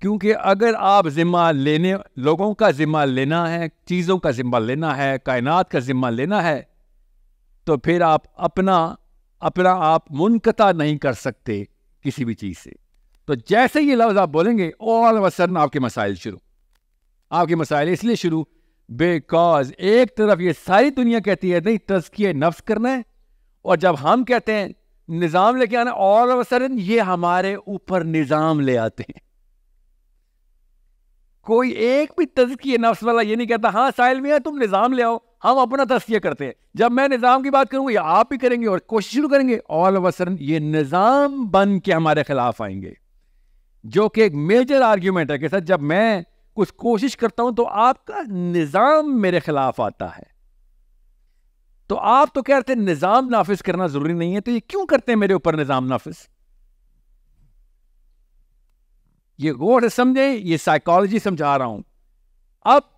क्योंकि अगर आप ज़िम्मा लेने लोगों का ज़िम्मा लेना है चीज़ों का ज़िम्मा लेना है कायनात का ज़िम्मा लेना है तो फिर आप अपना अपना आप मुनकता नहीं कर सकते किसी भी चीज़ से तो जैसे ये लफ्ज़ आप बोलेंगे ऑल ऑफ आपके मसाइल शुरू आपके मसाइल इसलिए शुरू बिकॉज एक तरफ ये सारी दुनिया कहती है नहीं तस्किए नफ्स करना है और जब हम कहते हैं निज़ाम लेके आना ऑल ऑफ ये हमारे ऊपर निज़ाम ले आते हैं कोई एक भी तजकिए नफ्स वाला ये नहीं कहता हाँ साहिल मियाँ तुम निज़ाम ले आओ हम अपना तस्किए करते हैं जब मैं निज़ाम की बात करूँगा ये आप ही करेंगे और कोशिश शुरू करेंगे ऑल ऑफ असर ये निज़ाम बन के हमारे खिलाफ आएंगे जो कि एक मेजर आर्ग्यूमेंट है कि सर जब मैं कुछ कोशिश करता हूं तो आपका निज़ाम मेरे खिलाफ आता है तो आप तो कह रहे थे निज़ाम नाफिज करना ज़रूरी नहीं है तो ये क्यों करते हैं मेरे ऊपर निज़ाम नाफिज़ ये गोड समझे ये साइकोलॉजी समझा रहा हूं अब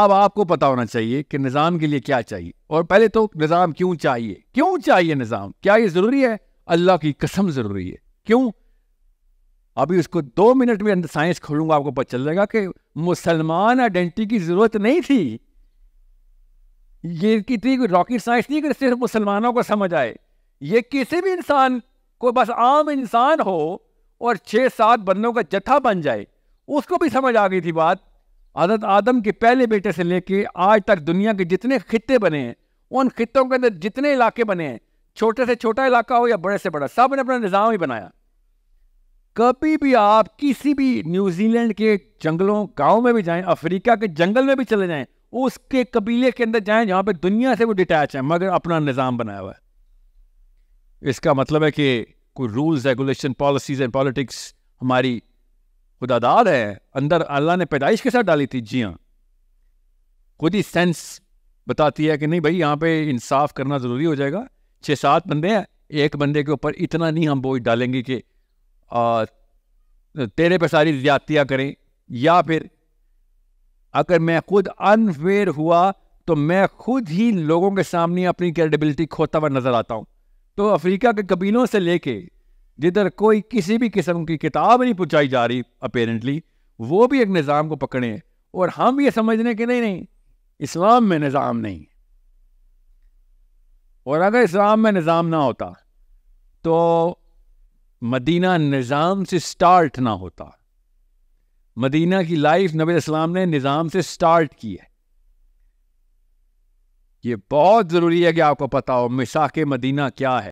अब आपको पता होना चाहिए कि निज़ाम के लिए क्या चाहिए और पहले तो निज़ाम क्यों चाहिए क्यों चाहिए निज़ाम क्या ये ज़रूरी है अल्लाह की कसम ज़रूरी है क्यों अभी उसको दो मिनट में अंदर साइंस खोलूंगा आपको पता चल जाएगा कि मुसलमान आइडेंटिटी की ज़रूरत नहीं थी ये कितनी कोई रॉकेट साइंस नहीं कि सिर्फ मुसलमानों को समझ आए ये किसी भी इंसान को बस आम इंसान हो और छः सात बंदों का जत्था बन जाए उसको भी समझ आ गई थी बात हजरत आदम के पहले बेटे से लेके आज तक दुनिया के जितने खित्ते बने हैं उन खित्तों के अंदर जितने इलाके बने हैं छोटे से छोटा इलाका हो या बड़े से बड़ा सब ने अपना निज़ाम ही बनाया कभी भी आप किसी भी न्यूजीलैंड के जंगलों गाँव में भी जाएं अफ्रीका के जंगल में भी चले जाएं उसके कबीले के अंदर जाएं जहां पे दुनिया से वो डिटैच है मगर अपना निज़ाम बनाया हुआ है इसका मतलब है कि कोई rules regulation policies and politics हमारी खुदादार है अंदर अल्लाह ने पैदाइश के साथ डाली थी जी हाँ खुद ही सेंस बताती है कि नहीं भाई यहाँ पे इंसाफ करना ज़रूरी हो जाएगा छः सात बंदे हैं एक बंदे के ऊपर इतना नहीं हम बोझ डालेंगे कि आ, तेरे पर सारी ज्यादतियाँ करें या फिर अगर मैं खुद अनफेयर हुआ तो मैं खुद ही लोगों के सामने अपनी क्रेडिबिलिटी खोता हुआ नज़र आता हूँ तो अफ्रीका के कबीलों से लेके जिधर कोई किसी भी किस्म की किताब नहीं पूछाई जा रही अपेरेंटली वो भी एक निज़ाम को पकड़े और हम ये समझ रहे कि नहीं नहीं इस्लाम में निज़ाम नहीं और अगर इस्लाम में निज़ाम ना होता तो मदीना निज़ाम से स्टार्ट ना होता मदीना की लाइफ नबी इस्लाम ने निज़ाम से स्टार्ट की है ये बहुत ज़रूरी है कि आपको पता हो मिसाक मदीना क्या है